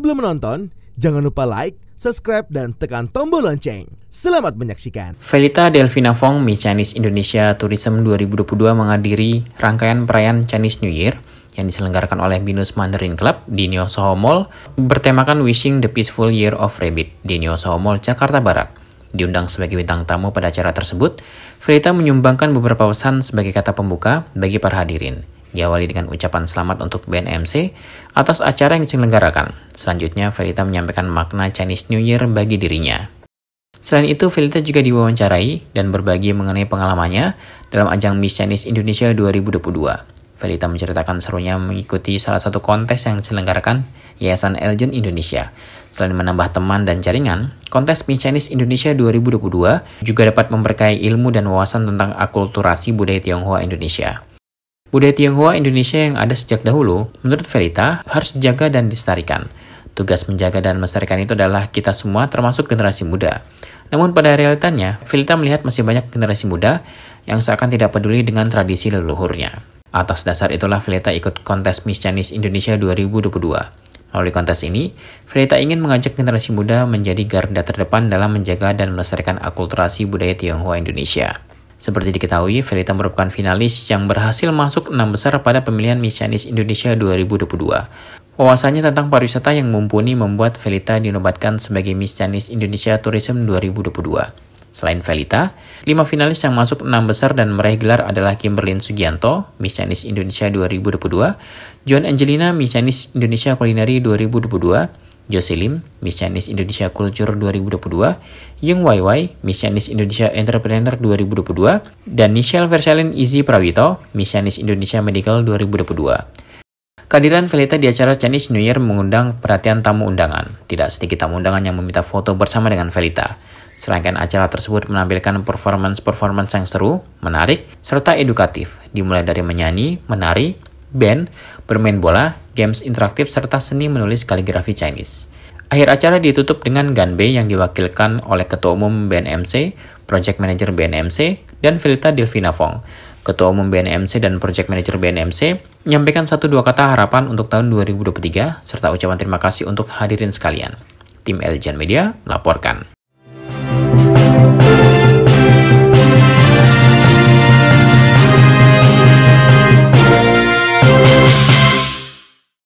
Sebelum menonton, jangan lupa like, subscribe, dan tekan tombol lonceng. Selamat menyaksikan. Felita Delvina Fong, Miss Chinese Indonesia Tourism 2022 menghadiri rangkaian perayaan Chinese New Year yang diselenggarakan oleh Binus Mandarin Club di Neo Soho Mall bertemakan Wishing the Peaceful Year of Rabbit di Neo Soho Mall, Jakarta Barat. Diundang sebagai bintang tamu pada acara tersebut, Felita menyumbangkan beberapa pesan sebagai kata pembuka bagi para hadirin diawali dengan ucapan selamat untuk BNMC atas acara yang diselenggarakan. Selanjutnya, Felita menyampaikan makna Chinese New Year bagi dirinya. Selain itu, Felita juga diwawancarai dan berbagi mengenai pengalamannya dalam ajang Miss Chinese Indonesia 2022. Felita menceritakan serunya mengikuti salah satu kontes yang diselenggarakan Yayasan Eljon Indonesia. Selain menambah teman dan jaringan, kontes Miss Chinese Indonesia 2022 juga dapat memperkaya ilmu dan wawasan tentang akulturasi budaya Tionghoa Indonesia. Budaya Tionghoa Indonesia yang ada sejak dahulu, menurut Verita, harus dijaga dan dilestarikan. Tugas menjaga dan melestarikan itu adalah kita semua termasuk generasi muda. Namun pada realitanya, Verita melihat masih banyak generasi muda yang seakan tidak peduli dengan tradisi leluhurnya. Atas dasar itulah Verita ikut kontes Miss Chinese Indonesia 2022. Melalui kontes ini, Verita ingin mengajak generasi muda menjadi garda terdepan dalam menjaga dan melestarikan akulturasi budaya Tionghoa Indonesia. Seperti diketahui, Felita merupakan finalis yang berhasil masuk enam besar pada pemilihan Miss Chinese Indonesia 2022. Wawasannya tentang pariwisata yang mumpuni membuat Felita dinobatkan sebagai Miss Chinese Indonesia Tourism 2022. Selain Felita, lima finalis yang masuk enam besar dan meraih gelar adalah Kimberlyn Sugianto, Miss Chinese Indonesia 2022, John Angelina, Miss Chinese Indonesia Culinary 2022, Joselim, Miss Chinese Indonesia Culture 2022, Yung Wai Miss Chinese Indonesia Entrepreneur 2022, dan Nichelle Versalin Izzy Prawito, Miss Chinese Indonesia Medical 2022. Kehadiran Velita di acara Chinese New Year mengundang perhatian tamu undangan. Tidak sedikit tamu undangan yang meminta foto bersama dengan Velita. Serangkaian acara tersebut menampilkan performance-performance yang seru, menarik, serta edukatif, dimulai dari menyanyi, menari, band, bermain bola, games interaktif, serta seni menulis kaligrafi Chinese. Akhir acara ditutup dengan Ganbei yang diwakilkan oleh Ketua Umum BNMC, Project Manager BNMC, dan Filita Delvina Fong. Ketua Umum BNMC dan Project Manager BNMC menyampaikan satu dua kata harapan untuk tahun 2023 serta ucapan terima kasih untuk hadirin sekalian. Tim Eljan Media melaporkan.